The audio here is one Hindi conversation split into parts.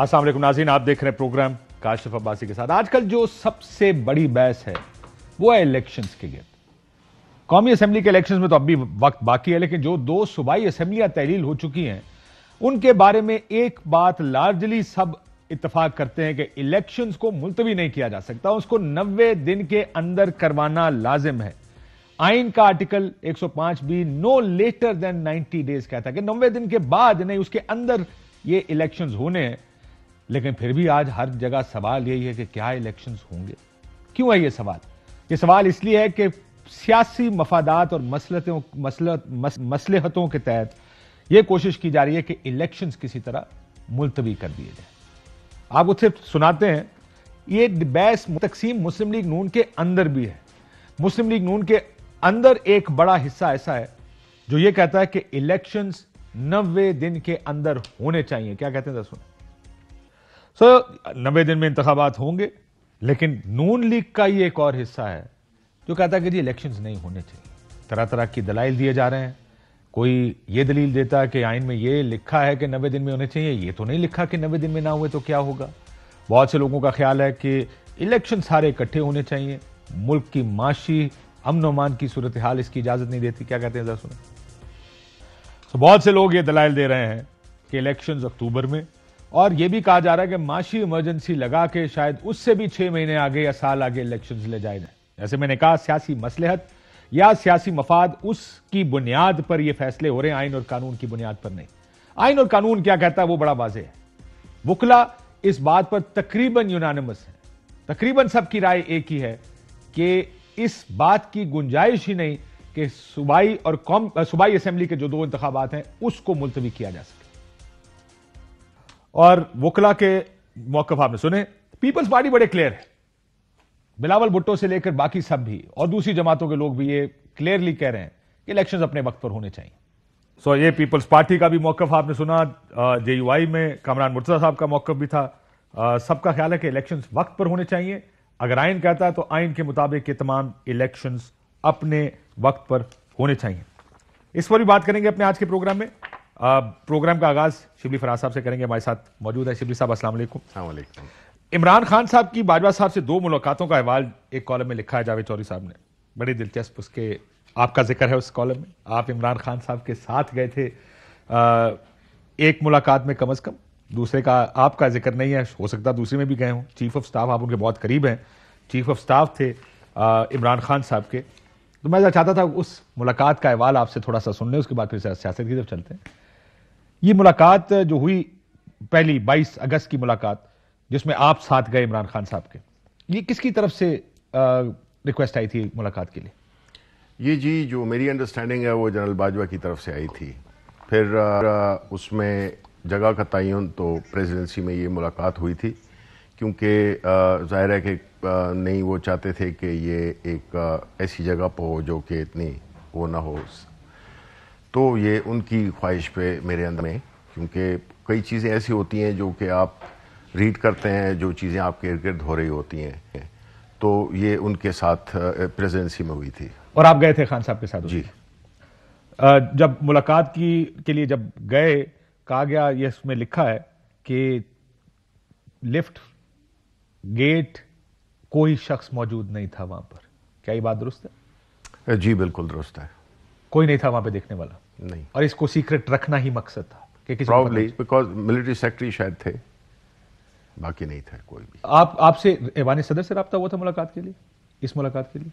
असल नाजीन आप देख रहे हैं प्रोग्राम काशिफ अब्बासी के साथ आजकल जो सबसे बड़ी बहस है वो है इलेक्शन के लिए कौमी असम्बली के इलेक्शन में तो अब भी वक्त बाकी है लेकिन जो दो सूबाई असम्बलियां तहलील हो चुकी हैं उनके बारे में एक बात लार्जली सब इतफाक करते हैं कि इलेक्शंस को मुलतवी नहीं किया जा सकता उसको नब्बे दिन के अंदर करवाना लाजिम है आइन का आर्टिकल 105 भी नो लेटर देन 90 डेज कहता है कि नब्बे दिन के बाद नहीं उसके अंदर ये इलेक्शंस होने हैं लेकिन फिर भी आज हर जगह सवाल यही है कि क्या इलेक्शन होंगे क्यों है ये सवाल ये सवाल इसलिए है कि सियासी मफादात और मसलतों मसलत मसलहतों के तहत ये कोशिश की जा रही है कि इलेक्शंस किसी तरह मुलतवी कर दिए जाए आपको सिर्फ सुनाते हैं ये बैस तकसीम मुस्लिम लीग नून के अंदर भी है मुस्लिम लीग नून के अंदर एक बड़ा हिस्सा ऐसा है जो ये कहता है कि इलेक्शंस नब्बे दिन के अंदर होने चाहिए क्या कहते हैं दसवें सो नब्बे दिन में इंतबात होंगे लेकिन नून लीग का ये एक और हिस्सा है जो कहता है कि जी इलेक्शंस नहीं होने चाहिए तरह तरह की दलाइल दिए जा रहे हैं कोई ये दलील देता है कि आइन में ये लिखा है कि नब्बे दिन में होने चाहिए ये तो नहीं लिखा कि नब्बे दिन में ना हुए तो क्या होगा बहुत से लोगों का ख्याल है कि इलेक्शन सारे इकट्ठे होने चाहिए मुल्क की माशी अमन अमान की सूरत हाल इसकी इजाजत नहीं देती क्या कहते हैं सुनो तो बहुत से लोग ये दलाइल दे रहे हैं कि इलेक्शन अक्टूबर में और यह भी कहा जा रहा है कि माशी इमरजेंसी लगा के शायद उससे भी छह महीने आगे या साल आगे इलेक्शन ले जाए जाए जैसे मैंने कहा सियासी मसलहत या सियासी मफाद उसकी बुनियाद पर यह फैसले हो रहे हैं आइन और कानून की बुनियाद पर नहीं आइन और कानून क्या कहता है वो बड़ा वाजे है वकला इस बात पर तकरीबन यूनानमस है तकरीबन सबकी राय एक ही है कि इस बात की गुंजाइश ही नहीं कि सूबाई और कौम सूबाई असेंबली के जो दो इंतबात हैं उसको मुलतवी किया जा सके और वकला के मौकफ आपने सुने पीपल्स पार्टी बड़े क्लियर है बिलावल भुट्टो से लेकर बाकी सब भी और दूसरी जमातों के लोग भी ये क्लियरली कह रहे हैं कि इलेक्शंस अपने वक्त पर होने चाहिए सो so, ये पीपल्स पार्टी का भी मौकफ आपने सुना जे में कमरान मुर्तजा साहब का मौकफ भी था सबका ख्याल है कि इलेक्शंस वक्त पर होने चाहिए अगर आइन कहता है तो आइन के मुताबिक ये तमाम इलेक्शंस अपने वक्त पर होने चाहिए इस पर भी बात करेंगे अपने आज के प्रोग्राम में प्रोग्राम का आगाज शिबली फराज साहब से करेंगे हमारे साथ मौजूद है शिबली साहब असला इमरान खान साहब की बाजवा साहब से दो मुलाकातों का अहवाल एक कॉलम में लिखा है जावेद चौधरी साहब ने बड़ी दिलचस्प उसके आपका जिक्र है उस कॉलम में आप इमरान खान साहब के साथ गए थे एक मुलाकात में कम अज कम दूसरे का आपका जिक्र नहीं है हो सकता दूसरे में भी गए हों चीफ ऑफ स्टाफ आप उनके बहुत करीब हैं चीफ ऑफ स्टाफ थे इमरान खान साहब के तो मैं चाहता था उस मुलाकात का अहवाल आपसे थोड़ा सा सुन लें उसके बाद फिर सियासत की तरफ चलते हैं ये मुलाकात जो हुई पहली 22 अगस्त की मुलाकात जिसमें आप साथ गए इमरान खान साहब के ये किसकी तरफ से रिक्वेस्ट आई थी मुलाकात के लिए ये जी जो मेरी अंडरस्टैंडिंग है वो जनरल बाजवा की तरफ से आई थी फिर उसमें जगह का तयन तो प्रेसिडेंसी में ये मुलाकात हुई थी क्योंकि जाहिर है कि नहीं वो चाहते थे कि ये एक ऐसी जगह पर हो जो कि इतनी वो ना हो तो ये उनकी ख्वाहिश पे मेरे अंदर में क्योंकि कई चीज़ें ऐसी होती हैं जो कि आप रीड करते हैं जो चीज़ें आपके इर्द गिर्द हो रही होती हैं तो ये उनके साथ प्रेजेंसी में हुई थी और आप गए थे खान साहब के साथ जी जब मुलाकात की के लिए जब गए कहा गया ये उसमें लिखा है कि लिफ्ट गेट कोई शख्स मौजूद नहीं था वहां पर क्या ये बात दुरुस्त है जी बिल्कुल दुरुस्त है कोई नहीं था वहां पे देखने वाला नहीं और इसको सीक्रेट रखना ही मकसद था कि बिकॉज मिलिट्री सेक्रेटरी शायद थे बाकी नहीं था कोई भी आप आपसे एवानी सदर से रबता हुआ था मुलाकात के लिए इस मुलाकात के लिए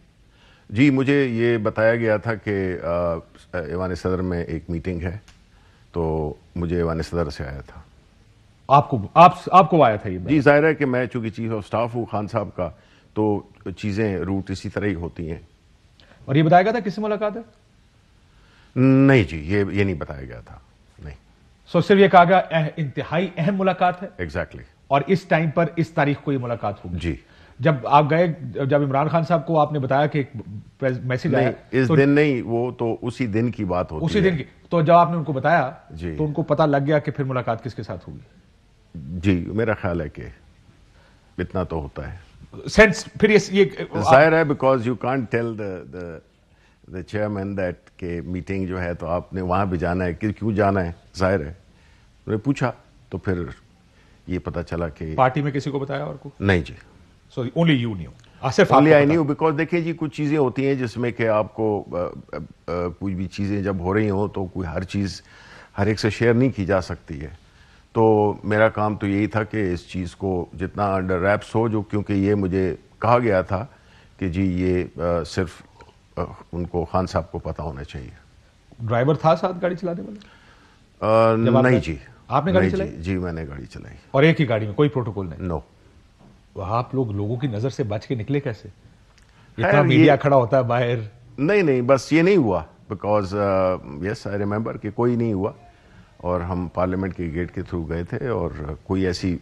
जी मुझे ये बताया गया था कि एवान सदर में एक मीटिंग है तो मुझे एवान सदर से आया था आपको आप आपको आया था ये जी जाहिर है कि मैं चूंकि चीफ ऑफ स्टाफ हूँ खान साहब का तो चीज़ें रूट इसी तरह ही होती हैं और ये बताया गया था किससे मुलाकात है नहीं जी ये ये नहीं बताया गया था नहीं सो so, सिर्फ ये कहा गया इंतहाई अहम मुलाकात है एग्जैक्टली exactly. और इस टाइम पर इस तारीख को ये मुलाकात होगी जी जब आप गए जब इमरान खान साहब को आपने बताया कि मैसेज आया इस तो, दिन नहीं वो तो उसी दिन की बात होती उसी है। दिन की तो जब आपने उनको बताया जी तो उनको पता लग गया कि फिर मुलाकात किसके साथ होगी जी मेरा ख्याल है कि इतना तो होता है सेंस फिर ये, ये जाहिर है because you can't tell the the chairman that के मीटिंग जो है तो आपने वहाँ भी जाना है कि क्यों जाना है जाहिर है उन्होंने पूछा तो फिर ये पता चला कि पार्टी में किसी को बताया और को नहीं जी सो ओनली यू न्यू सिर्फ ओनली आई न्यू बिकॉज देखिए जी कुछ चीज़ें होती हैं जिसमें कि आपको कुछ भी चीज़ें जब हो रही हों तो कोई हर चीज़ हर एक से शेयर नहीं की जा सकती है तो मेरा काम तो यही था कि इस चीज़ को जितना अंडर रैप्स हो जो क्योंकि ये मुझे कहा गया था कि जी ये आ, सिर्फ उनको खान साहब को पता होना चाहिए ड्राइवर था साथ गाड़ी चलाने वाला नहीं जी आपने गाड़ी चलाई जी, जी मैंने गाड़ी चलाई और एक ही गाड़ी में कोई प्रोटोकॉल नहीं नो तो आप लोग लोगों की नजर से बच के निकले कैसे इतना मीडिया खड़ा होता है बाहर नहीं नहीं बस ये नहीं हुआ बिकॉज यस आई रिमेम्बर कि कोई नहीं हुआ और हम पार्लियामेंट के गेट के थ्रू गए थे और कोई ऐसी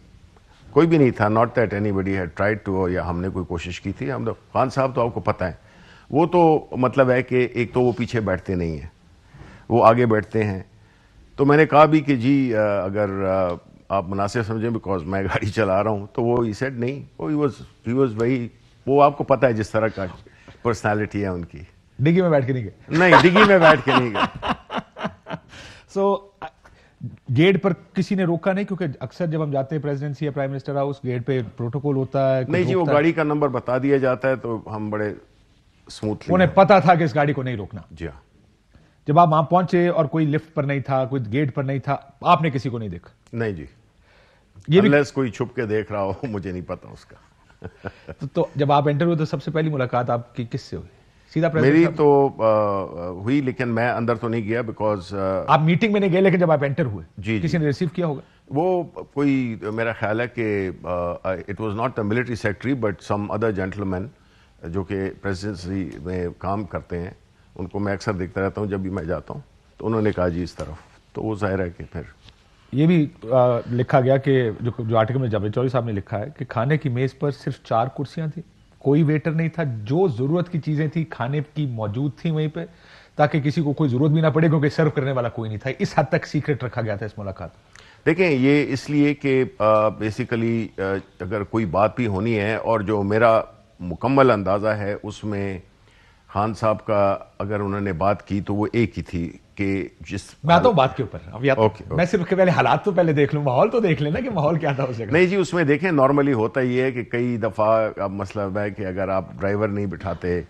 कोई भी नहीं था not that anybody had tried to या हमने कोई कोशिश की थी हम तो- खान साहब तो आपको पता है वो तो मतलब है कि एक तो वो पीछे बैठते नहीं हैं वो आगे बैठते हैं तो मैंने कहा भी कि जी अगर आप मुनासिब समझें बिकॉज मैं गाड़ी चला रहा हूँ तो वो ही सेट नहीं वो ही वॉज ही वॉज वही वो आपको पता है जिस तरह का पर्सनैलिटी है उनकी डिगी में बैठ के नहीं गए नहीं डिगी में बैठ के नहीं गए सो गेट पर किसी ने रोका नहीं क्योंकि अक्सर जब हम जाते हैं प्रेसिडेंसी या प्राइम मिनिस्टर हाउस गेट पे प्रोटोकॉल होता है नहीं जी वो गाड़ी का नंबर बता दिया जाता है तो हम बड़े स्मूथली उन्हें पता था कि इस गाड़ी को नहीं रोकना जी हाँ जब आप वहां पहुंचे और कोई लिफ्ट पर नहीं था कोई गेट पर नहीं था आपने किसी को नहीं देखा नहीं जी ये भी कोई छुप के देख रहा हो मुझे नहीं पता उसका तो, तो जब आप हुए तो सबसे पहली मुलाकात आपकी किससे हुई सीधा मेरी तो आ, हुई लेकिन मैं अंदर तो नहीं गया बिकॉज आप मीटिंग में नहीं गए लेकिन जब आप एंटर हुए जी किसी ने रिसीव किया होगा वो कोई मेरा ख्याल है कि it was not a military secretary but some other gentleman जो कि प्रेसिडेंसी में काम करते हैं उनको मैं अक्सर देखता रहता हूँ जब भी मैं जाता हूँ तो उन्होंने कहा जी इस तरफ तो वो जाहिर है कि फिर ये भी आ, लिखा गया कि जो जो आर्टिकल में जावेद चौधरी साहब ने लिखा है कि खाने की मेज़ पर सिर्फ चार कुर्सियाँ थी कोई वेटर नहीं था जो ज़रूरत की चीज़ें थी खाने की मौजूद थी वहीं पर ताकि किसी को कोई ज़रूरत भी ना पड़े क्योंकि सर्व करने वाला कोई नहीं था इस हद तक सीक्रेट रखा गया था इस मुलाकात देखें ये इसलिए कि बेसिकली अगर कोई बात भी होनी है और जो मेरा मुकम्मल अंदाज़ा है उसमें खान साहब का अगर उन्होंने बात की तो वो एक ही थी कि जिस मैं तो बात के ऊपर अब या तो ओके, ओके, मैं सिर्फ पहले हालात तो पहले देख लूँ माहौल तो देख लेना कि माहौल क्या था उस जगह नहीं जी उसमें देखें नॉर्मली होता ही है कि कई दफ़ा अब मसला मतलब है कि अगर आप ड्राइवर नहीं बिठाते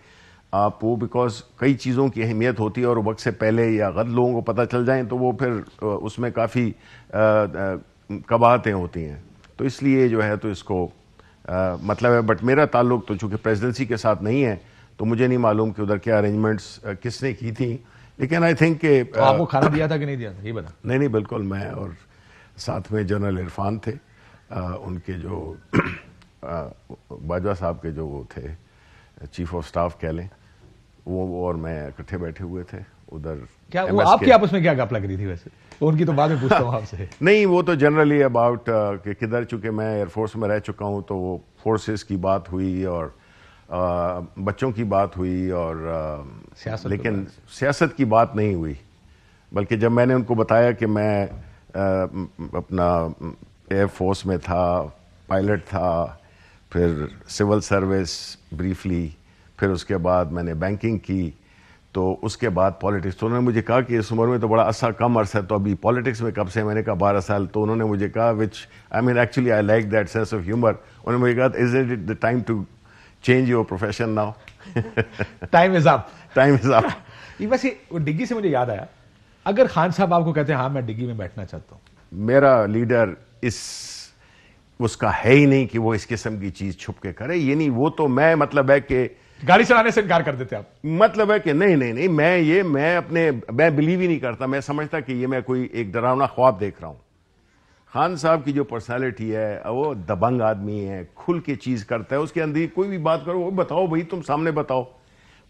आप वो बिकॉज कई चीज़ों की अहमियत होती है और वक्त से पहले या गलत लोगों को पता चल जाए तो वो फिर उसमें काफ़ी कबाहतें होती हैं तो इसलिए जो है तो इसको आ, मतलब है बट मेरा ताल्लुक तो चूँकि प्रेसिडेंसी के साथ नहीं है तो मुझे नहीं मालूम कि उधर क्या अरेंजमेंट्स किसने की थी लेकिन आई थिंक के तो आपको खाना दिया था कि नहीं दिया था ये बता नहीं नहीं बिल्कुल मैं और साथ में जनरल इरफान थे आ, उनके जो बाजवा साहब के जो वो थे चीफ ऑफ स्टाफ कह लें वो, वो और मैं इकट्ठे बैठे हुए थे उधर क्या वो आपकी आपस में क्या गप लग रही थी वैसे उनकी तो बाद में पूछता हूँ आपसे नहीं वो तो जनरली अबाउट uh, कि किधर चूंकि मैं एयरफोर्स में रह चुका हूँ तो वो फोर्सेस की बात हुई और आ, uh, बच्चों की बात हुई और आ, uh, लेकिन सियासत की बात नहीं हुई बल्कि जब मैंने उनको बताया कि मैं आ, अपना एयरफोर्स में था पायलट था फिर सिविल सर्विस ब्रीफली फिर उसके बाद मैंने बैंकिंग की तो उसके बाद पॉलिटिक्स तो उन्होंने मुझे कहा कि इस उम्र में तो बड़ा अच्छा कम अर्स है तो अभी पॉलिटिक्स में कब से मैंने कहा बारह साल तो उन्होंने मुझे कहा which I mean actually I like that sense of humour उन्होंने मुझे कहा is it the time to change your profession now time is up time is up वैसे डिग्गी से मुझे याद आया अगर खान साहब आपको कहते हैं हाँ मैं डिग्गी में बैठना चाहता हूँ मेरा लीडर इस उसका है ही नहीं कि वो इस किस्म की चीज़ छुप के करे ये नहीं वो तो मैं मतलब है कि गाड़ी चलाने से इनकार कर देते आप मतलब है कि नहीं नहीं नहीं मैं ये मैं अपने मैं बिलीव ही नहीं करता मैं समझता कि ये मैं कोई एक डरावना ख्वाब देख रहा हूं खान साहब की जो पर्सनैलिटी है वो दबंग आदमी है खुल के चीज करता है उसके अंदर कोई भी बात करो वो बताओ भाई तुम सामने बताओ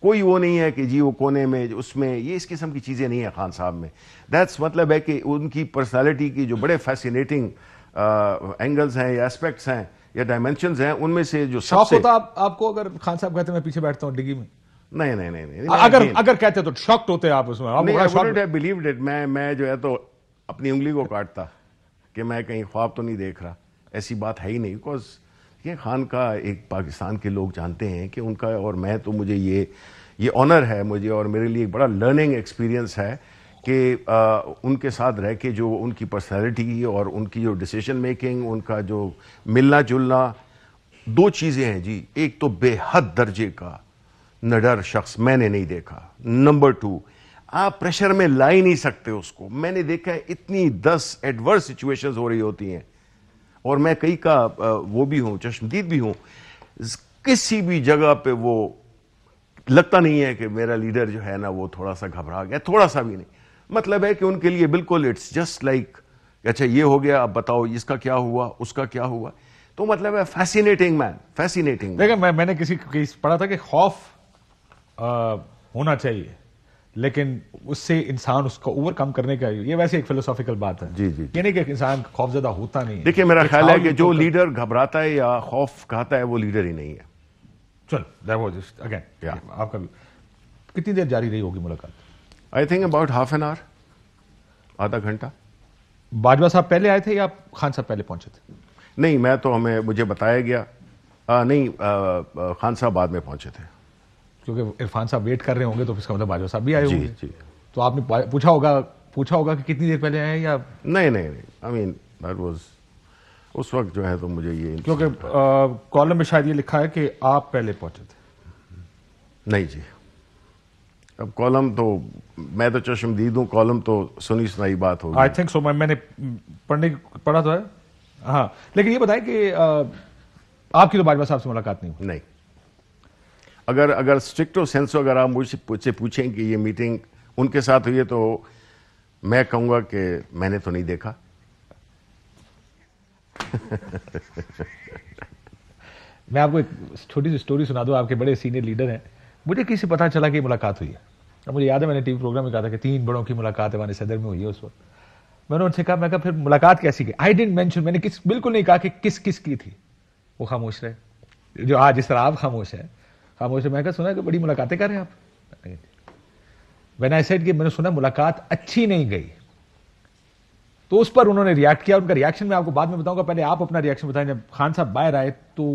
कोई वो नहीं है कि जी वो कोने में उसमें ये इस किस्म की चीज़ें नहीं है खान साहब में दैट्स मतलब है कि उनकी पर्सनैलिटी की जो बड़े फैसिनेटिंग एंगल्स uh, हैं या एस्पेक्ट्स हैं या डायमेंशन हैं उनमें से जो शौक होता आप, आपको अगर खान साहब कहते मैं पीछे बैठता हूँ डिग्गी में नहीं नहीं नहीं नहीं, अगर नहीं, अगर कहते तो शॉक्ड होते आप उसमें बिलीव इट मैं मैं जो है तो अपनी उंगली को काटता कि मैं कहीं ख्वाब तो नहीं देख रहा ऐसी बात है ही नहीं बिकॉज ये खान का एक पाकिस्तान के लोग जानते हैं कि उनका और मैं तो मुझे ये ये ऑनर है मुझे और मेरे लिए एक बड़ा लर्निंग एक्सपीरियंस है कि उनके साथ रह के जो उनकी पर्सनैलिटी और उनकी जो डिसीजन मेकिंग उनका जो मिलना जुलना दो चीज़ें हैं जी एक तो बेहद दर्जे का नडर शख्स मैंने नहीं देखा नंबर टू आप प्रेशर में ला ही नहीं सकते उसको मैंने देखा है इतनी दस एडवर्स सिचुएशंस हो रही होती हैं और मैं कई का वो भी हूँ चश्मदीद भी हूँ किसी भी जगह पे वो लगता नहीं है कि मेरा लीडर जो है ना वो थोड़ा सा घबरा गया थोड़ा सा भी नहीं मतलब है कि उनके लिए बिल्कुल इट्स जस्ट लाइक अच्छा ये हो गया अब बताओ इसका क्या हुआ उसका क्या हुआ तो मतलब है फैसिनेटिंग मैन फैसिनेटिंग देखा मैं मैंने किसी केस पढ़ा था कि खौफ आ, होना चाहिए लेकिन उससे इंसान उसको ओवरकम करने का ये वैसे एक फिलोसॉफिकल बात है जी जी यानी कि इंसान खौफ ज्यादा होता नहीं देखिए मेरा ख्याल है कि जो लीडर घबराता है या खौफ कहता है वो लीडर ही नहीं है चलो अगेन आपका कितनी देर जारी रही होगी मुलाकात I think about half an hour आधा घंटा बाजवा साहब पहले आए थे या खान साहब पहले पहुंचे थे नहीं मैं तो हमें मुझे बताया गया आ, नहीं आ, खान साहब बाद में पहुंचे थे क्योंकि इरफान साहब वेट कर रहे होंगे तो इसका मतलब बाजवा साहब भी आए जी, होंगे जी तो आपने पूछा होगा पूछा होगा कि कितनी देर पहले आए या नहीं नहीं आई मीन दैट वाज उस वक्त जो है तो मुझे ये क्योंकि कॉलम में शायद ये लिखा है कि आप पहले पहुंचे थे नहीं जी अब कॉलम तो मैं तो चश्मदीद हूँ कॉलम तो सुनी सुनाई बात होगी आई थिंक सो मैंने पढ़ने पढ़ा तो है हाँ लेकिन ये बताएं कि आपकी तो बाजवा साहब से मुलाकात नहीं हुई नहीं अगर अगर स्ट्रिक्टो सेंस अगर आप मुझसे पूछें कि ये मीटिंग उनके साथ हुई है तो मैं कहूँगा कि मैंने तो नहीं देखा मैं आपको एक छोटी सी स्टोरी सुना दूं आपके बड़े सीनियर लीडर हैं मुझे किसी पता चला कि मुलाकात हुई है अब मुझे याद है मैंने टीवी प्रोग्राम में कहा था कि तीन बड़ों की मुलाकात हमारे सदर में हुई है उस वक्त मैंने उनसे कहा मैं कहा फिर मुलाकात कैसी की आई डेंट मैंशन मैंने किस बिल्कुल नहीं कहा कि किस किस की थी वो खामोश रहे जो आज इस तरह आप खामोश हैं खामोश है मैं कहा सुना कि बड़ी मुलाकातें कर रहे हैं आप मैंने सेट कि मैंने सुना मुलाकात अच्छी नहीं गई तो उस पर उन्होंने रिएक्ट किया उनका रिएक्शन मैं आपको बाद में बताऊंगा पहले आप अपना रिएक्शन बताएं जब खान साहब बाहर आए तो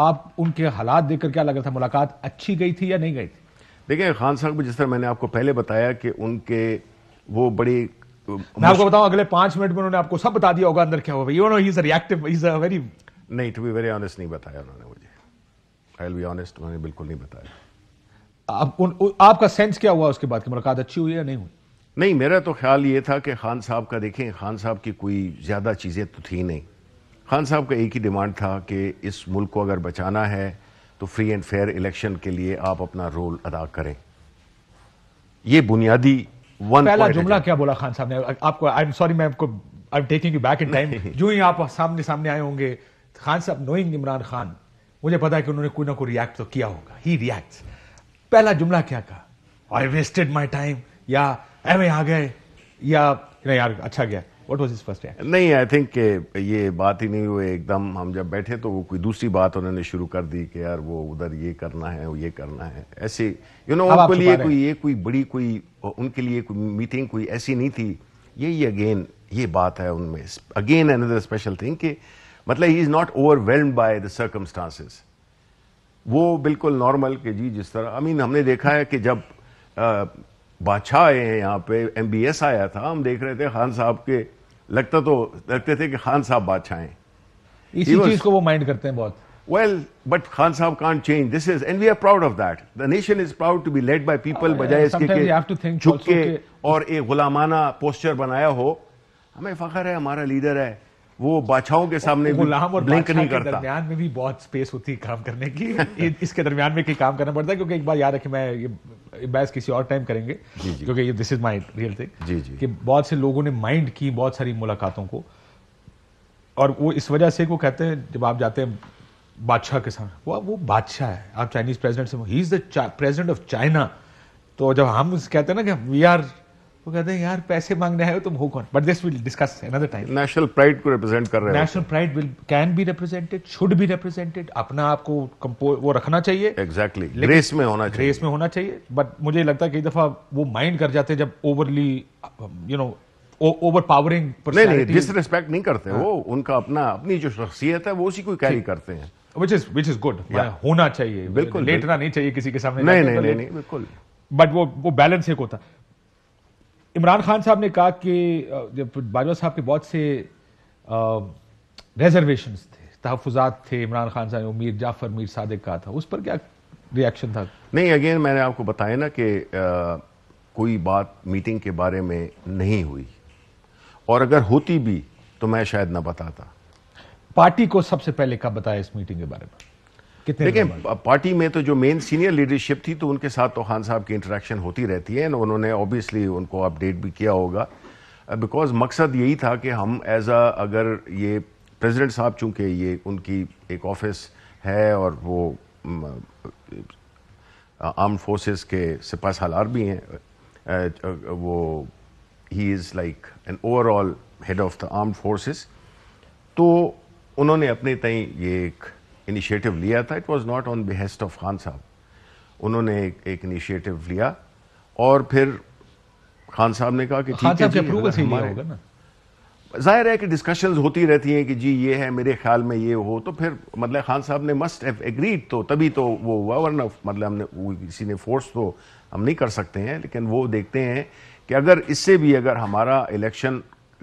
आप उनके हालात देखकर क्या लग रहा था मुलाकात अच्छी गई थी या नहीं गई थी देखिए खान साहब जिस तरह मैंने आपको पहले बताया कि उनके वो बड़ी मैं आपको बताऊं अगले पांच मिनट में उन्होंने आपको सब बता दिया होगा अंदर क्या हुआ you know he is reactive is a very नहीं टू बी वेरी ऑनेस्ट नहीं बताया उन्होंने मुझे आई विल बी ऑनेस्ट उन्होंने बिल्कुल नहीं बताया आप उन, आपका सेंस क्या हुआ उसके बाद की मुलाकात अच्छी हुई या नहीं हुई नहीं मेरा तो ख्याल ये था कि खान साहब का देखें खान साहब की कोई ज़्यादा चीज़ें तो थी नहीं खान साहब का एक ही डिमांड था कि इस मुल्क को अगर बचाना है तो फ्री एंड फेयर इलेक्शन के लिए आप अपना रोल अदा करें ये बुनियादी वन पहला जुमला क्या बोला खान साहब ने आपको आई एम सॉरी मैं आपको I am taking you back in time जो ही आप सामने सामने आए होंगे खान साहब नोइंग इमरान खान मुझे पता है कि उन्होंने कोई ना कोई रिएक्ट तो किया होगा ही रिएक्ट पहला जुमला क्या कहा आई वेस्टेड माई टाइम या अरे आ गए या नहीं यार अच्छा गया what was his first reaction नहीं आई थिंक ये बात ही नहीं हुई एकदम हम जब बैठे तो वो कोई दूसरी बात उन्होंने शुरू कर दी कि यार वो उधर ये करना है वो ये करना है ऐसे यू नो उनके लिए कोई ये कोई बड़ी कोई उनके लिए कोई मीटिंग कोई ऐसी नहीं थी यही अगेन ये बात है उनमें अगेन अनदर स्पेशल थिंग कि मतलब he is not overwhelm by the circumstances वो बिल्कुल नॉर्मल कि जी जिस तरह आई I मीन mean, हमने देखा है कि जब बादशाह आए हैं यहाँ पे एमबीएस आया था हम देख रहे थे खान साहब के लगता तो लगते थे कि खान साहब बादशाह हैं इसी चीज को वो माइंड करते हैं बहुत well but Khan sahab can change this is and we are proud of that the nation is proud to be led by people uh, बजाय इसके के झुक के और एक गुलामाना पोस्टर बनाया हो हमें फखर है हमारा लीडर है वो बादशाहों के सामने गुलाम और ब्लिंक नहीं करता दरमियान में भी बहुत स्पेस होती है काम करने की इसके दरमियान में काम करना पड़ता है क्योंकि एक बार याद रखे मैं ये बहस किसी और टाइम करेंगे जी जी। क्योंकि ये this is my real thing जी जी कि बहुत से लोगों ने माइंड की बहुत सारी मुलाकातों को और वो इस वजह से वो कहते हैं जब आप जाते हैं बादशाह के साथ वो वो बादशाह है आप चाइनीज प्रेसिडेंट से he is the president of China तो जब हम कहते हैं ना कि वी आर वो कहते हैं यार पैसे मांगने आए हो तुम हो कौन but this will discuss another time national pride को रिप्रेजेंट कर रहे हैं national pride will can be represented should be represented अपना आपको कंपो वो रखना चाहिए एग्जैक्टली exactly. रेस में होना चाहिए रेस में होना चाहिए बट मुझे लगता है कई दफा वो माइंड कर जाते हैं जब overly you know overpowering नहीं नहीं डिसरिस्पेक्ट नहीं करते हाँ. वो उनका अपना अपनी जो शख्सियत है वो उसी को कैरी करते हैं which is which is good होना चाहिए बिल्कुल लेटना नहीं चाहिए किसी के सामने नहीं नहीं तो नहीं बिल्कुल बट वो वो बैलेंस एक होता इमरान खान साहब ने कहा कि जब बाजवा साहब के बहुत से रिजर्वेशन थे तहफात थे इमरान खान साहब ने मीर जाफर मीर सादिक कहा था उस पर क्या रिएक्शन था नहीं अगेन मैंने आपको बताया ना कि कोई बात मीटिंग के बारे में नहीं हुई और अगर होती भी तो मैं शायद ना बताता पार्टी को सबसे पहले कब बताया इस मीटिंग के बारे में देखिए पार्टी में तो जो मेन सीनियर लीडरशिप थी तो उनके साथ तो खान साहब की इंटरेक्शन होती रहती है एंड उन्होंने ऑब्वियसली उनको अपडेट भी किया होगा बिकॉज मकसद यही था कि हम एज अ अगर ये प्रेसिडेंट साहब चूंकि ये उनकी एक ऑफिस है और वो आर्म फोर्सेस के सिपा सालार भी हैं वो he is like an overall head of the arm forces तो उन्होंने अपने तय ये एक इनिशिएटिव लिया था it was not on behest of Khan sahab उन्होंने एक एक इनिशिएटिव लिया और फिर खान साहब ने कहा कि ठीक है जी, ना जाहिर है कि डिस्कशंस होती रहती हैं कि जी ये है मेरे ख्याल में ये हो तो फिर मतलब खान साहब ने मस्ट हैव एग्रीड तो तभी तो वो हुआ वरना मतलब हमने किसी ने फोर्स तो हम नहीं कर सकते हैं लेकिन वो देखते हैं कि अगर इससे भी अगर हमारा इलेक्शन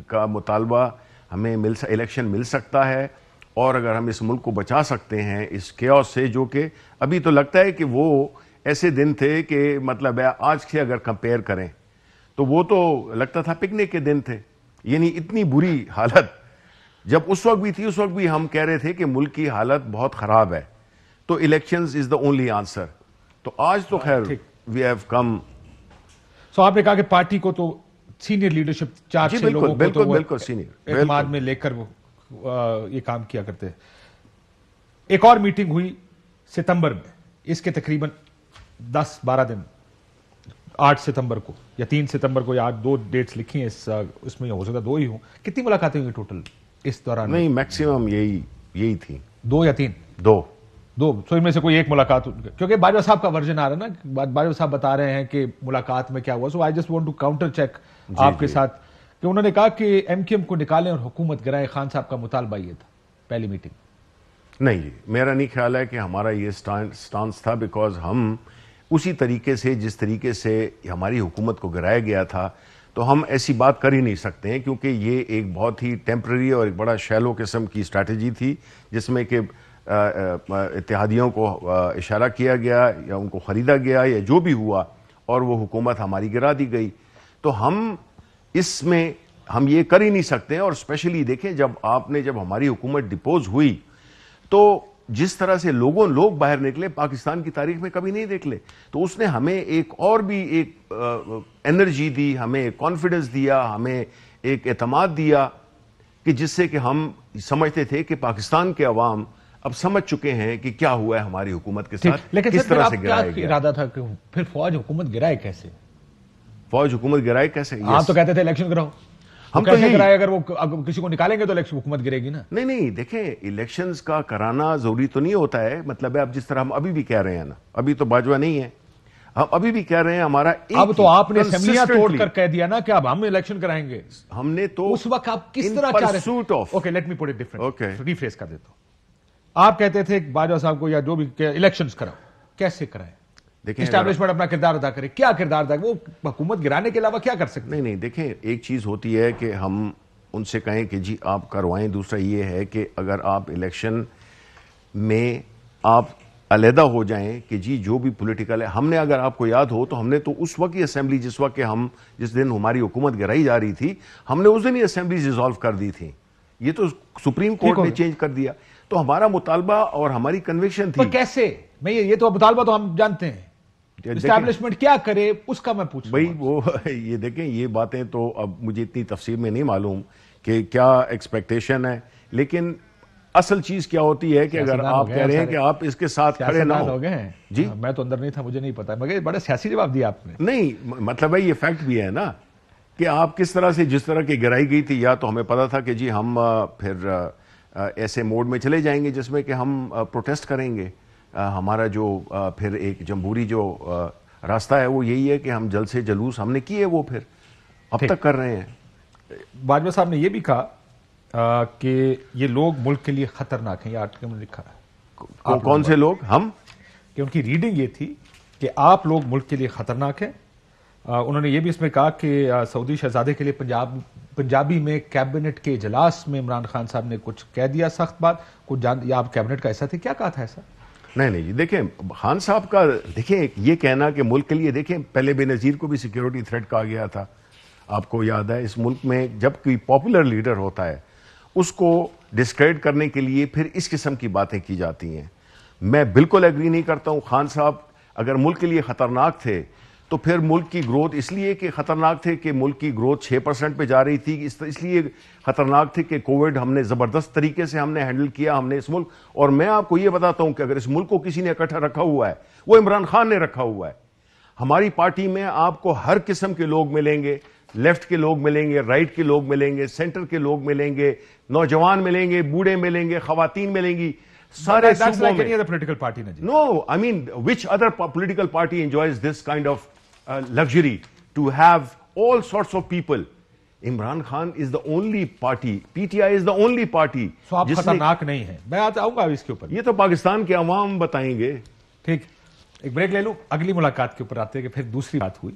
का मुतालबा हमें मिल इलेक्शन मिल सकता है और अगर हम इस मुल्क को बचा सकते हैं इस के से जो कि अभी तो लगता है कि वो ऐसे दिन थे कि मतलब आज के अगर कंपेयर करें तो वो तो लगता था पिकनिक के दिन थे यानी इतनी बुरी हालत जब उस वक्त भी थी उस वक्त भी हम कह रहे थे कि मुल्क की हालत बहुत ख़राब है तो election is the only answer तो आज तो खैर वी हैव कम सो आपने कहा कि पार्टी को तो सीनियर लीडरशिप चार बिल्कुल तो बिल्कुल बिल्कुल सीनियर में लेकर वो ये काम किया करते एक और मीटिंग हुई सितंबर में इसके तकरीबन 10-12 दिन 8 सितंबर को या 3 सितंबर को या दो डेट्स लिखी हैं इस उसमें हो सकता दो ही हो कितनी मुलाकातें हुई टोटल इस दौरान नहीं मैक्सिमम यही यही थी दो या तीन दो दो तो इनमें से कोई एक मुलाकात क्योंकि बाजवा साहब का वर्जन आ रहा है ना बाजवा साहब बता रहे हैं कि मुलाकात में क्या हुआ so I just want to counter check आपके जी. साथ कि उन्होंने कहा कि एमकेएम को निकालें और हुकूमत गिराए खान साहब का मुतालबा ये था पहली मीटिंग नहीं जी मेरा नहीं ख्याल है कि हमारा ये स्टांस था बिकॉज हम उसी तरीके से जिस तरीके से हमारी हुकूमत को गिराया गया था तो हम ऐसी बात कर ही नहीं सकते हैं क्योंकि ये एक बहुत ही टेम्प्रेरी और एक बड़ा शैलो किस्म की स्ट्रैटेजी थी जिसमें कि इतिहादियों को इशारा किया गया या उनको ख़रीदा गया या जो भी हुआ और वो हुकूमत हमारी गिरा दी गई तो हम इसमें हम ये कर ही नहीं सकते और स्पेशली देखें जब आपने जब हमारी हुकूमत डिपोज हुई तो जिस तरह से लोगों लोग बाहर निकले पाकिस्तान की तारीख में कभी नहीं निकले तो उसने हमें एक और भी एक आ, एनर्जी दी हमें कॉन्फिडेंस दिया हमें एक एतमाद दिया कि जिससे कि हम समझते थे कि पाकिस्तान के अवाम अब समझ चुके हैं कि क्या हुआ है हमारी हुकूमत के साथ लेकिन किस तरह से गिराया इरादा था कि फिर फौज हुकूमत गिराए कैसे फौज हुकूमत गिराए कैसे आप हाँ, तो कहते थे इलेक्शन कराओ तो हम तो कैसे कराए अगर वो अगर किसी को निकालेंगे तो इलेक्शन हुकूमत गिरेगी ना नहीं नहीं देखें इलेक्शंस का कराना जरूरी तो नहीं होता है मतलब है अब जिस तरह हम अभी भी कह रहे हैं ना अभी तो बाजवा नहीं है हम अभी भी कह रहे हैं हमारा अब तो आपने तोड़कर कह दिया ना कि अब हम इलेक्शन कराएंगे हमने तो उस वक्त आप किस तरह सूट ऑफ okay let me put it different okay rephrase कर देता हूं आप कहते थे बाजवा साहब को या जो भी इलेक्शन कराओ कैसे कराए इस्टेब्लिशमेंट अपना किरदार अदा करे क्या किरदार अदा वो हुकूमत गिराने के अलावा क्या कर सकते नहीं नहीं देखें एक चीज़ होती है कि हम उनसे कहें कि जी आप करवाएं दूसरा ये है कि अगर आप इलेक्शन में आप अलहदा हो जाएं कि जी जो भी पॉलिटिकल है हमने अगर आपको याद हो तो हमने तो उस वक्त ही असेंबली जिस वक्त हम जिस दिन हमारी हुकूमत गिराई जा रही थी हमने उस दिन ही असेंबली डिजॉल्व कर दी थी ये तो सुप्रीम कोर्ट ने चेंज कर दिया तो हमारा मुतालबा और हमारी कन्विक्शन थी कैसे नहीं ये तो मुतालबा तो हम जानते हैं इस्टेब्लिशमेंट क्या करे उसका मैं पूछ भाई वो ये देखें ये बातें तो अब मुझे इतनी तफसील में नहीं मालूम कि क्या एक्सपेक्टेशन है लेकिन असल चीज क्या होती है कि अगर आप कह रहे हैं कि आप इसके साथ खड़े ना हो गए जी आ, हाँ, मैं तो अंदर नहीं था मुझे नहीं पता मगर बड़े सियासी जवाब दिया आपने नहीं मतलब है ये फैक्ट भी है ना कि आप किस तरह से जिस तरह की गिराई गई थी या तो हमें पता था कि जी हम फिर ऐसे मोड में चले जाएंगे जिसमें कि हम प्रोटेस्ट करेंगे हमारा जो फिर एक जमहूरी जो रास्ता है वो यही है कि हम जल से जलूस हमने किए वो फिर अब तक कर रहे हैं बाजवा साहब ने ये भी कहा कि ये लोग मुल्क के लिए खतरनाक हैं ये आर्टिकल में लिखा है कौन से लोग हम कि उनकी रीडिंग ये थी कि आप लोग मुल्क के लिए खतरनाक हैं उन्होंने ये भी इसमें कहा कि सऊदी शहजादे के लिए पंजाब पंजाबी में कैबिनेट के इजलास में इमरान खान साहब ने कुछ कह दिया सख्त बात कुछ जान या आप कैबिनेट का ऐसा थे क्या कहा था ऐसा नहीं नहीं जी देखें खान साहब का देखें ये कहना कि मुल्क के लिए देखें पहले बेनज़ीर को भी सिक्योरिटी थ्रेट कहा गया था आपको याद है इस मुल्क में जब कोई पॉपुलर लीडर होता है उसको डिस्क्रेड करने के लिए फिर इस किस्म की बातें की जाती हैं मैं बिल्कुल एग्री नहीं करता हूँ खान साहब अगर मुल्क के लिए ख़तरनाक थे तो फिर मुल्क की ग्रोथ इसलिए कि ख़तरनाक थे कि मुल्क की ग्रोथ छः परसेंट पर जा रही थी इसलिए ख़तरनाक थे कि कोविड हमने ज़बरदस्त तरीके से हमने हैंडल किया हमने इस मुल्क और मैं आपको ये बताता हूँ कि अगर इस मुल्क को किसी ने इकट्ठा रखा हुआ है वो इमरान खान ने रखा हुआ है हमारी पार्टी में आपको हर किस्म के लोग मिलेंगे लेफ्ट के लोग मिलेंगे राइट के लोग मिलेंगे सेंटर के लोग मिलेंगे नौजवान मिलेंगे बूढ़े मिलेंगे खातन मिलेंगी सारे political party no I mean which other political party enjoys this kind of uh, luxury to have all sorts of people. Imran Khan is the only party PTI is the only party तो आप खतरनाक नहीं है मैं आज आऊंगा अभी इसके ऊपर ये तो पाकिस्तान के अवाम बताएंगे ठीक एक ब्रेक ले लो अगली मुलाकात के ऊपर आते हैं कि फिर दूसरी बात हुई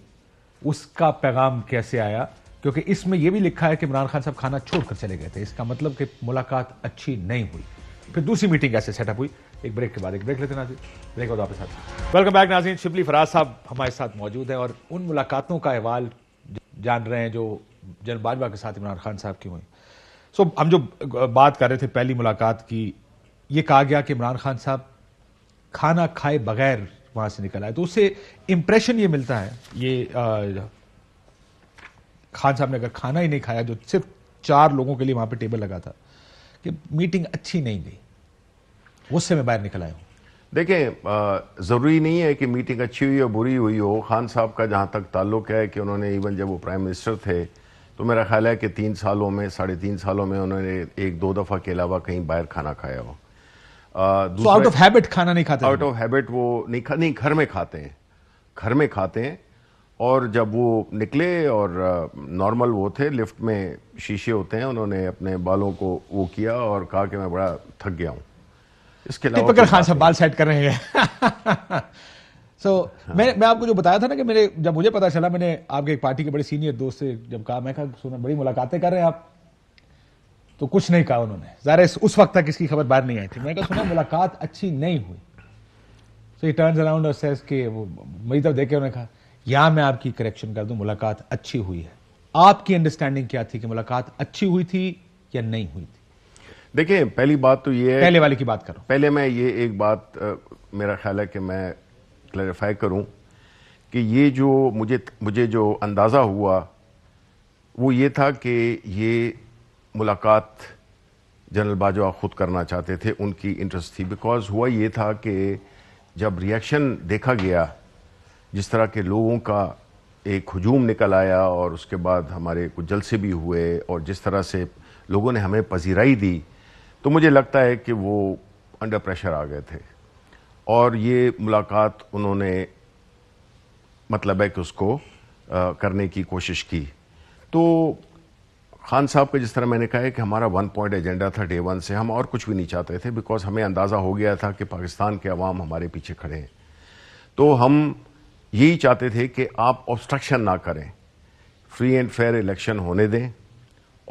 उसका पैगाम कैसे आया क्योंकि इसमें यह भी लिखा है कि इमरान खान साहब खाना छोड़कर चले गए थे इसका मतलब कि मुलाकात अच्छी नहीं हुई फिर दूसरी मीटिंग ऐसे सेटअप हुई एक ब्रेक के बाद एक ब्रेक लेते नाजी ब्रेक बाद वापस आते वेलकम बैक नाजीन शिपली फराज साहब हमारे साथ मौजूद हैं और उन मुलाकातों का अहवाल जान रहे हैं जो जन बाजवा के साथ इमरान खान साहब की हुई सो so, हम जो बात कर रहे थे पहली मुलाकात की ये कहा गया कि इमरान खान साहब खाना खाए बगैर वहां से निकल आए तो उससे इम्प्रेशन ये मिलता है ये आ, खान साहब ने अगर खाना ही नहीं खाया जो सिर्फ चार लोगों के लिए वहां पे टेबल लगा था कि मीटिंग अच्छी नहीं गई गुस्से में बाहर निकल आए हो देखें ज़रूरी नहीं है कि मीटिंग अच्छी हुई या बुरी हुई हो खान साहब का जहाँ तक ताल्लुक है कि उन्होंने इवन जब वो प्राइम मिनिस्टर थे तो मेरा ख्याल है कि तीन सालों में साढ़े तीन सालों में उन्होंने एक दो दफ़ा के अलावा कहीं बाहर खाना खाया हो आउट ऑफ हैबिट खाना नहीं खाते आउट ऑफ हैबिट वो नहीं खा नहीं घर में खाते हैं घर में खाते हैं और जब वो निकले और नॉर्मल वो थे लिफ्ट में शीशे होते हैं उन्होंने अपने बालों को वो किया और कहा कि मैं बड़ा थक गया हूँ इसके टिपिकल खान साहब बाल सेट कर रहे हैं सो so, हाँ। मैं मैं आपको जो बताया था ना कि मेरे जब मुझे पता चला मैंने आपके एक पार्टी के बड़े सीनियर दोस्त से जब कहा मैं कहा सुना बड़ी मुलाकातें कर रहे हैं आप तो कुछ नहीं कहा उन्होंने ज़ाहिर उस वक्त तक इसकी खबर बाहर नहीं आई थी मैंने कहा सुना मुलाकात अच्छी नहीं हुई सो ही टर्न अराउंड और सेस के वो मेरी तरफ देखे उन्होंने कहा या मैं आपकी करेक्शन कर दूँ मुलाकात अच्छी हुई है आपकी अंडरस्टैंडिंग क्या थी कि मुलाकात अच्छी हुई थी या नहीं हुई थी देखिए पहली बात तो ये है पहले वाले की बात करो पहले मैं ये एक बात आ, मेरा ख्याल है कि मैं क्लैरिफाई करूं कि ये जो मुझे मुझे जो अंदाज़ा हुआ वो ये था कि ये मुलाकात जनरल बाजवा खुद करना चाहते थे उनकी इंटरेस्ट थी बिकॉज हुआ ये था कि जब रिएक्शन देखा गया जिस तरह के लोगों का एक हजूम निकल आया और उसके बाद हमारे कुछ जलसे भी हुए और जिस तरह से लोगों ने हमें पजीराई दी तो मुझे लगता है कि वो अंडर प्रेशर आ गए थे और ये मुलाकात उन्होंने मतलब है कि उसको आ, करने की कोशिश की तो खान साहब का जिस तरह मैंने कहा है कि हमारा वन पॉइंट एजेंडा था डे वन से हम और कुछ भी नहीं चाहते थे बिकॉज हमें अंदाज़ा हो गया था कि पाकिस्तान के अवाम हमारे पीछे खड़े हैं तो हम यही चाहते थे कि आप ऑब्स्ट्रक्शन ना करें फ्री एंड फेयर इलेक्शन होने दें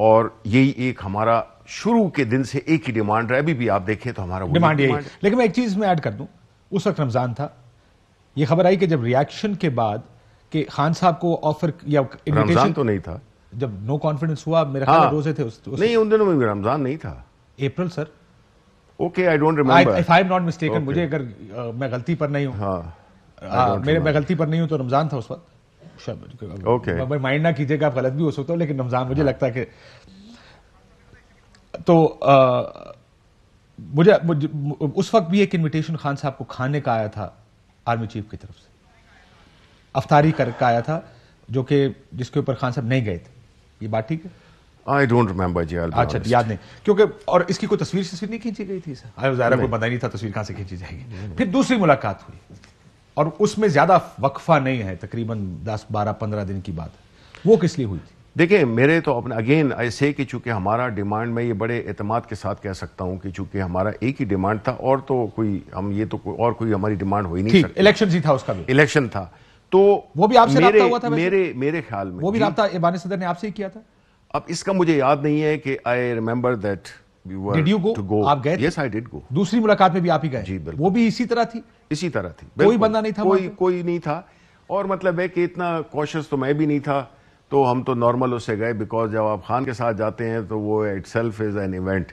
और यही एक हमारा शुरू के दिन से एक ही डिमांड रहा अभी भी आप देखें तो हमारा डिमांड यही लेकिन मैं एक चीज में ऐड कर दूं उस वक्त रमजान था ये खबर आई कि जब रिएक्शन के बाद कि खान साहब को ऑफर या रमजान तो नहीं था जब नो कॉन्फिडेंस हुआ मेरे हाँ, रोजे थे उस, उस नहीं उन दिनों में रमजान नहीं था April sir okay I don't remember if I am not mistaken मुझे अगर आ, मैं गलती पर नहीं हूं हाँ, हाँ मेरे मैं गलती पर नहीं हूं तो रमजान था उस वक्त ओके माइंड ना कीजिएगा आप गलत भी हो सकते हो लेकिन रमजान मुझे हाँ। लगता है कि तो आ, मुझे, मुझे उस वक्त भी एक इनविटेशन खान साहब को खाने का आया था आर्मी चीफ की तरफ से अफतारी कर का आया था जो कि जिसके ऊपर खान साहब नहीं गए थे ये बात ठीक है आई डोंट रिमेंबर जी अच्छा याद नहीं क्योंकि और इसकी कोई तस्वीर तस्वीर नहीं खींची गई थी सर जारा को नहीं था तस्वीर कहाँ से खींची जाएगी फिर दूसरी मुलाकात हुई और उसमें ज्यादा वक्फा नहीं है तकरीबन दस बारह पंद्रह दिन की बात वो किस लिए हुई थी देखिए मेरे तो अपने अगेन ऐसे कि चूंकि हमारा डिमांड मैं ये बड़े अतमाद के साथ कह सकता हूँ कि चूंकि हमारा एक ही डिमांड था और तो कोई हम ये तो कोई और कोई हमारी डिमांड हो ही नहीं सकती इलेक्शन ही था उसका भी इलेक्शन था तो वो भी आपसे मेरे, हुआ था मेरे मेरे ख्याल में वो भी रहा इबान सदर ने आपसे ही किया था अब इसका मुझे याद नहीं है कि आई रिमेंबर दैट दूसरी मुलाकात में भी आप ही गए जी वो भी इसी तरह थी इसी तरह थी कोई बंदा नहीं था कोई कोई नहीं था और मतलब है कि इतना कॉशियस तो मैं भी नहीं था तो हम तो नॉर्मल उससे गए बिकॉज जब आप खान के साथ जाते हैं तो वो itself is an event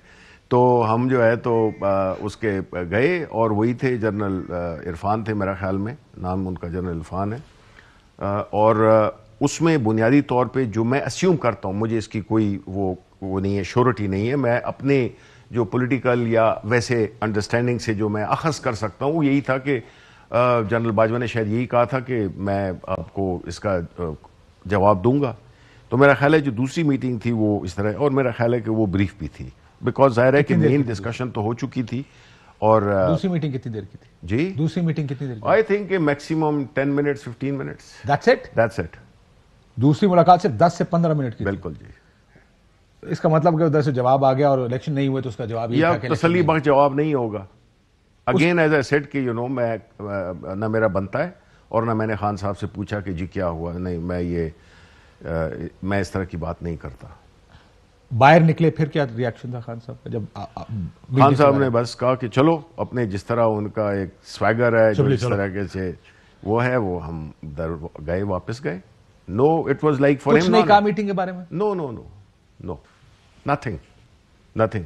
तो हम जो है तो आ, उसके गए और वही थे जनरल इरफान थे मेरा ख्याल में नाम उनका जनरल इरफान है आ, और उसमें बुनियादी तौर पे जो मैं अस्यूम करता हूँ मुझे इसकी कोई वो वो नहीं है श्योरिटी नहीं है मैं अपने जो पॉलिटिकल या वैसे अंडरस्टैंडिंग से जो मैं अखज़ कर सकता हूँ वो यही था कि जनरल बाजवा ने शायद यही कहा था कि मैं आपको इसका जवाब दूंगा तो मेरा ख्याल है जो दूसरी मीटिंग थी वो इस तरह और मेरा ख्याल है कि वो ब्रीफ भी थी बिकॉज जाहिर है कि मेन डिस्कशन तो हो चुकी थी और uh, दूसरी मीटिंग कितनी देर की थी जी दूसरी मीटिंग कितनी देर I think maximum ten minutes fifteen minutes that's it that's it दूसरी मुलाकात से दस से पंद्रह मिनट की बिल्कुल जी इसका मतलब कि उधर से जवाब आ गया और इलेक्शन नहीं हुए तो उसका जवाब या तसली बाग जवाब नहीं होगा अगेन एज ए सेट कि यू नो मैं uh, ना मेरा बनता है और ना मैंने खान साहब से पूछा कि जी क्या हुआ नहीं मैं ये आ, मैं इस तरह की बात नहीं करता बाहर निकले फिर क्या रिएक्शन था खान साहब का जब आ, आ, खान साहब ने बस कहा कि चलो अपने जिस तरह उनका एक स्वैगर है जो इस तरह के से वो है वो हम गए वापस गए no it was like for him नहीं कहा मीटिंग के बारे में no no no no nothing nothing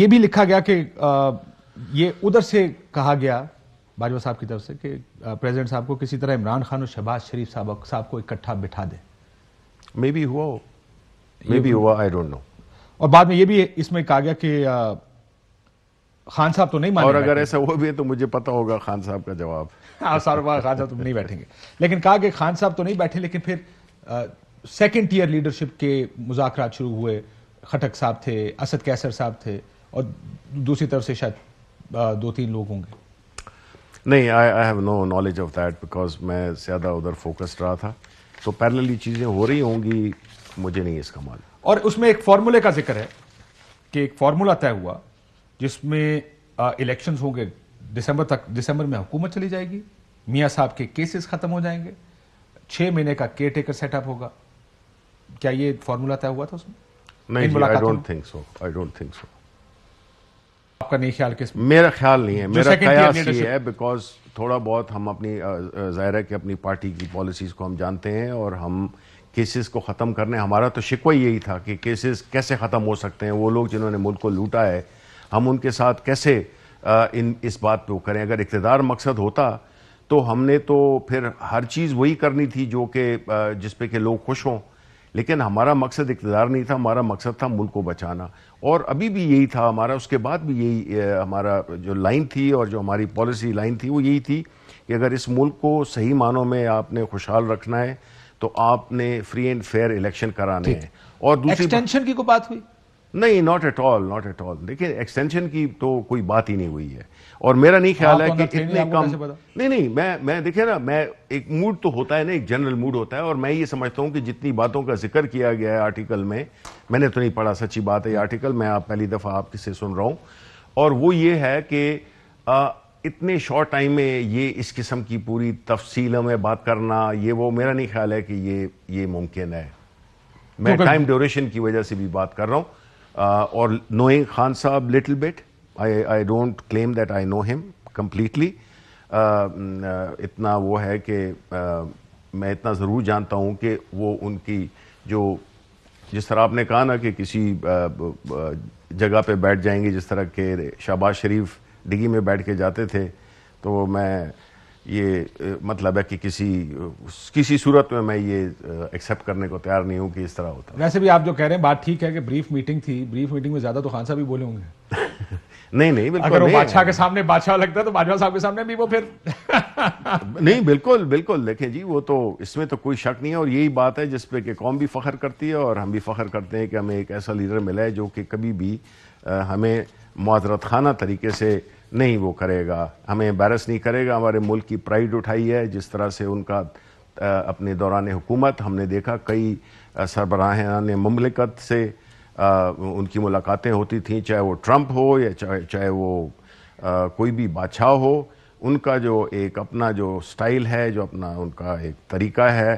ये भी लिखा गया कि आ, ये उधर से कहा गया बाजवा साहब की तरफ से कि प्रेसिडेंट साहब को किसी तरह इमरान खान और शहबाज शरीफ साहब साहब को इकट्ठा बिठा दें मे बी हुआ मे बी हुआ आई डोंट नो और बाद में ये भी इसमें कहा गया कि खान साहब तो नहीं माने और अगर ऐसा हुआ भी है तो मुझे पता होगा खान साहब का जवाब हाँ, हाँ, खान साहब तो नहीं बैठेंगे लेकिन कहा कि खान साहब तो नहीं बैठे लेकिन फिर सेकेंड टीयर लीडरशिप के मुजाकर शुरू हुए खटक साहब थे असद कैसर साहब थे और दूसरी तरफ से शायद दो तीन लोग होंगे नहीं I I have no knowledge of that because मैं ज़्यादा उधर फोकस्ड रहा था तो पैरल चीज़ें हो रही होंगी मुझे नहीं इसका मालूम और उसमें एक फार्मूले का जिक्र है कि एक फार्मूला तय हुआ जिसमें इलेक्शन होंगे दिसंबर तक दिसंबर में हुकूमत चली जाएगी मियाँ साहब के केसेस ख़त्म हो जाएंगे छः महीने का केयर टेकर सेटअप होगा क्या ये फार्मूला तय हुआ था उसमें नहीं I don't think so I don't think so आपका नहीं ख्याल किस मेरा ख्याल नहीं है मेरा ख्याल ये है बिकॉज थोड़ा बहुत हम अपनी जाहिर है कि अपनी पार्टी की पॉलिसीज़ को हम जानते हैं और हम केसेस को ख़त्म करने हमारा तो शिकवा यही था कि केसेस कैसे ख़त्म हो सकते हैं वो लोग जिन्होंने मुल्क को लूटा है हम उनके साथ कैसे इन इस बात पे करें अगर इकतदार मकसद होता तो हमने तो फिर हर चीज़ वही करनी थी जो कि जिस पे के लोग खुश हों लेकिन हमारा मकसद इकतदार नहीं था हमारा मकसद था मुल्क को बचाना और अभी भी यही था हमारा उसके बाद भी यही हमारा जो लाइन थी और जो हमारी पॉलिसी लाइन थी वो यही थी कि अगर इस मुल्क को सही मानों में आपने खुशहाल रखना है तो आपने फ्री एंड फेयर इलेक्शन कराने हैं और दूसरी एक्सटेंशन की को बात हुई नहीं not at all not at all देखिए एक्सटेंशन की तो कोई बात ही नहीं हुई है और मेरा नहीं ख्याल है कि इतने कम नहीं नहीं मैं मैं देखिए ना मैं एक मूड तो होता है ना एक जनरल मूड होता है और मैं ये समझता हूँ कि जितनी बातों का जिक्र किया गया है आर्टिकल में मैंने तो नहीं पढ़ा सच्ची बात है ये आर्टिकल मैं आप पहली दफ़ा आप से सुन रहा हूँ और वो ये है कि इतने शॉर्ट टाइम में ये इस किस्म की पूरी तफसील में बात करना ये वो मेरा नहीं ख्याल है कि ये ये मुमकिन है मैं टाइम तो ड्यूरेशन की वजह से भी बात कर रहा हूँ और नोइंग खान साहब little bit I I don't claim that I know him completely इतना वो है कि uh, मैं इतना ज़रूर जानता हूँ कि वो उनकी जो जिस तरह आपने कहा ना कि किसी uh, जगह पे बैठ जाएंगे जिस तरह के शहबाज शरीफ डिगी में बैठ के जाते थे तो मैं ये uh, मतलब है कि किसी किसी सूरत में मैं ये एक्सेप्ट करने को तैयार नहीं हूँ कि इस तरह होता वैसे भी आप जो कह रहे हैं बात ठीक है कि ब्रीफ मीटिंग थी ब्रीफ मीटिंग में ज़्यादा तो खान साहब भी बोले होंगे नहीं नहीं बिल्कुल अगर वो बादशाह के सामने बादशाह लगता तो बादशाह साहब के सामने भी वो फिर नहीं बिल्कुल बिल्कुल देखें जी वो तो इसमें तो कोई शक नहीं है और यही बात है जिस पे कि कौम भी फख्र करती है और हम भी फख्र करते हैं कि हमें एक ऐसा लीडर मिला है जो कि कभी भी हमें माजरत खाना तरीके से नहीं वो करेगा हमें एम्बेरस नहीं करेगा हमारे मुल्क की प्राइड उठाई है जिस तरह से उनका अपने दौरान हुकूमत हमने देखा कई सरबराहान ममलिकत से आ, उनकी मुलाकातें होती थी चाहे वो ट्रंप हो या चाहे चाहे वो आ, कोई भी बादशाह हो उनका जो एक अपना जो स्टाइल है जो अपना उनका एक तरीका है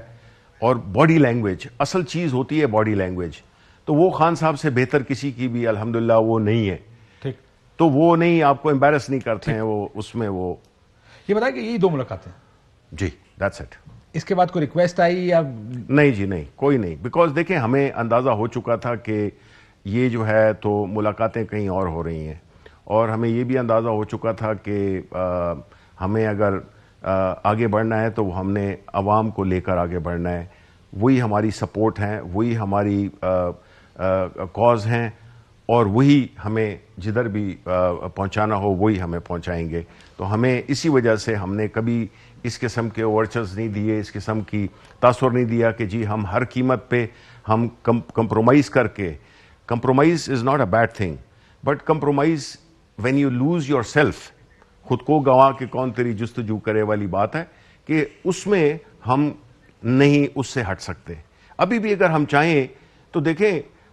और बॉडी लैंग्वेज असल चीज़ होती है बॉडी लैंग्वेज तो वो खान साहब से बेहतर किसी की भी अल्हम्दुलिल्लाह वो नहीं है ठीक तो वो नहीं आपको एम्बेरस नहीं करते हैं वो उसमें वो ये बताए कि यही दो मुलाकातें जी दैट्स इट इसके बाद कोई रिक्वेस्ट आई या नहीं जी नहीं कोई नहीं बिकॉज देखें हमें अंदाज़ा हो चुका था कि ये जो है तो मुलाकातें कहीं और हो रही हैं और हमें ये भी अंदाज़ा हो चुका था कि आ, हमें अगर आ, आगे बढ़ना है तो हमने आवाम को लेकर आगे बढ़ना है वही हमारी सपोर्ट हैं वही हमारी कॉज हैं और वही हमें जिधर भी पहुंचाना हो वही हमें पहुंचाएंगे तो हमें इसी वजह से हमने कभी इस किस्म के ओवरचर्स नहीं दिए इस किस्म की तासर नहीं दिया कि जी हम हर कीमत पे हम कम, करके compromise is not a bad thing but compromise when you lose yourself खुद को गवा के कौन तेरी जू करे वाली बात है कि उसमें हम नहीं उससे हट सकते अभी भी अगर हम चाहें तो देखें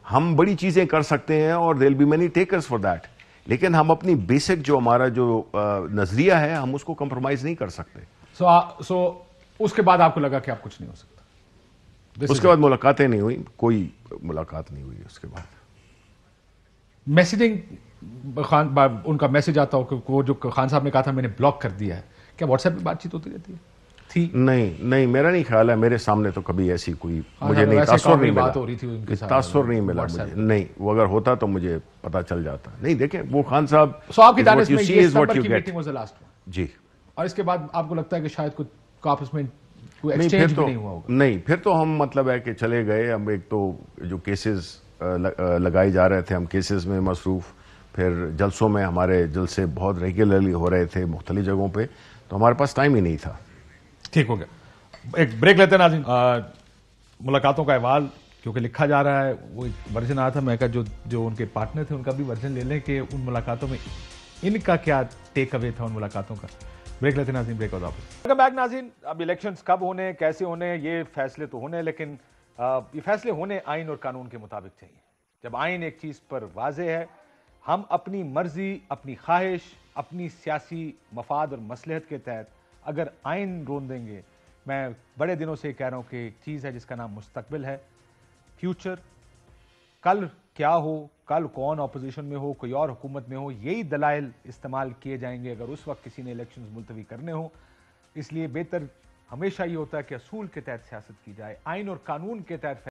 हम बड़ी चीज़ें कर सकते हैं और there be many takers for that लेकिन हम अपनी बेसिक जो हमारा जो नज़रिया है हम उसको कंप्रोमाइज़ नहीं कर सकते सो so, सो so, उसके बाद आपको लगा कि आप कुछ नहीं हो सकता उसके बाद मुलाकातें नहीं हुई कोई मुलाकात नहीं हुई उसके बाद मैसेजिंग खान उनका मैसेज आता हो कि वो जो खान साहब ने कहा था मैंने ब्लॉक कर दिया है क्या व्हाट्सएप पे बातचीत होती रहती है थी नहीं नहीं मेरा नहीं ख्याल है मेरे सामने तो कभी ऐसी कोई हाँ, मुझे नहीं तासुर नहीं बात हो रही थी उनके तासुर नहीं मिला मुझे नहीं वो अगर होता तो मुझे पता चल जाता नहीं देखें वो खान साहब सो आपकी दानिश में ये की meeting was the last one जी और इसके बाद आपको लगता है कि शायद कुछ आपस में कोई एक्सचेंज तो नहीं हुआ होगा नहीं फिर तो हम मतलब है कि चले गए हम एक तो जो केसेस लगाए जा रहे थे हम केसेस में मसरूफ़ फिर जलसों में हमारे जलसे बहुत रेगुलरली हो रहे थे मुख्तलि जगहों पर तो हमारे पास टाइम ही नहीं था ठीक हो गया एक ब्रेक लेते हैं ना मुलाकातों का अहवाल क्योंकि लिखा जा रहा है वो एक वर्जन आया था मैं कहा जो जो उनके पार्टनर थे उनका भी वर्जन ले लें कि उन मुलाकातों में इनका क्या टेक अवे था उन मुलाकातों का ब्रेक लेते नाजीन ब्रेक वापस बैक नाजीन अब इलेक्शंस कब होने कैसे होने ये फैसले तो होने लेकिन ये फैसले होने आइन और कानून के मुताबिक चाहिए जब आइन एक चीज़ पर वाज है हम अपनी मर्जी अपनी ख्वाहिश अपनी सियासी मफाद और मसलहत के तहत अगर आइन रोन देंगे मैं बड़े दिनों से कह रहा हूँ कि एक चीज़ है जिसका नाम मुस्तबिल है फ्यूचर कल क्या हो कल कौन अपोजिशन में हो कोई और हुकूमत में हो यही दलाइल इस्तेमाल किए जाएंगे अगर उस वक्त किसी ने इलेक्शन मुलतवी करने हो इसलिए बेहतर हमेशा ये होता है कि असूल के तहत सियासत की जाए आइन और कानून के तहत